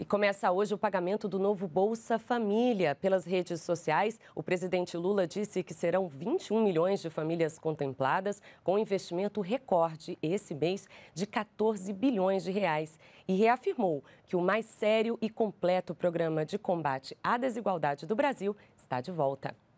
E começa hoje o pagamento do novo Bolsa Família. Pelas redes sociais, o presidente Lula disse que serão 21 milhões de famílias contempladas, com investimento recorde esse mês de 14 bilhões de reais. E reafirmou que o mais sério e completo programa de combate à desigualdade do Brasil está de volta.